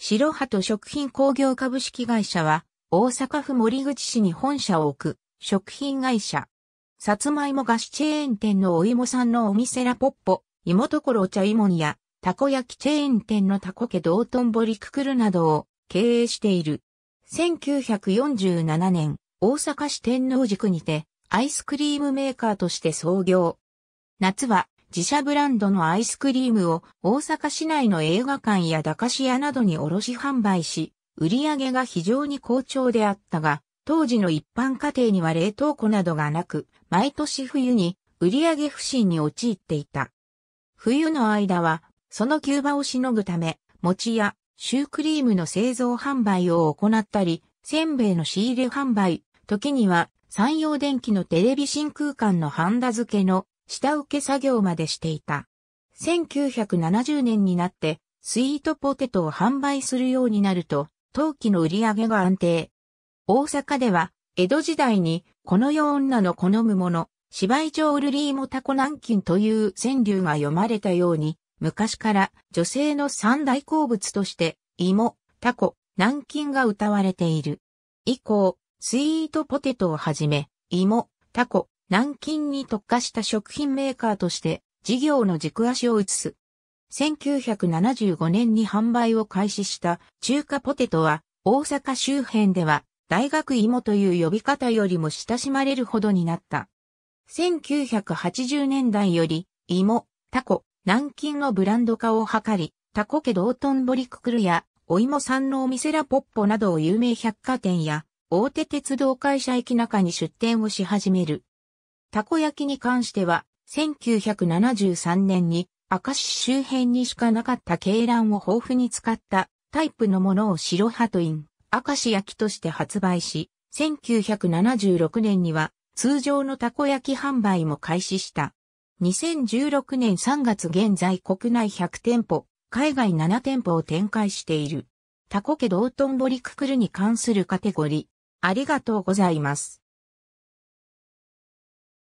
白鳩食品工業株式会社は、大阪府森口市に本社を置く、食品会社。さつまいも菓子チェーン店のお芋さんのお店ラポッポ、芋ところお茶芋にや、たこ焼きチェーン店のたこ家道頓堀くくるなどを経営している。1947年、大阪市天王塾にて、アイスクリームメーカーとして創業。夏は、自社ブランドのアイスクリームを大阪市内の映画館や駄菓子屋などに卸販売し、売り上げが非常に好調であったが、当時の一般家庭には冷凍庫などがなく、毎年冬に売り上げ不振に陥っていた。冬の間は、その急場をしのぐため、餅やシュークリームの製造販売を行ったり、せんべいの仕入れ販売、時には山陽電機のテレビ真空間のハンダ付けの下請け作業までしていた。1970年になって、スイートポテトを販売するようになると、陶器の売り上げが安定。大阪では、江戸時代に、この世女の好むもの、芝居上ルリーモタコ南京という川柳が読まれたように、昔から女性の三大好物として、芋、タコ、南京が歌われている。以降、スイートポテトをはじめ、芋、タコ、南京に特化した食品メーカーとして事業の軸足を移す。1975年に販売を開始した中華ポテトは大阪周辺では大学芋という呼び方よりも親しまれるほどになった。1980年代より芋、タコ、南京のブランド化を図り、タコ家道頓堀ククルやお芋さんのお店らポッポなどを有名百貨店や大手鉄道会社駅中に出店をし始める。たこ焼きに関しては、1973年に明石周辺にしかなかった鶏卵を豊富に使ったタイプのものを白ハトイン、明石焼きとして発売し、1976年には通常のたこ焼き販売も開始した。2016年3月現在国内100店舗、海外7店舗を展開している。タコ家道頓堀くくるに関するカテゴリー。ありがとうございます。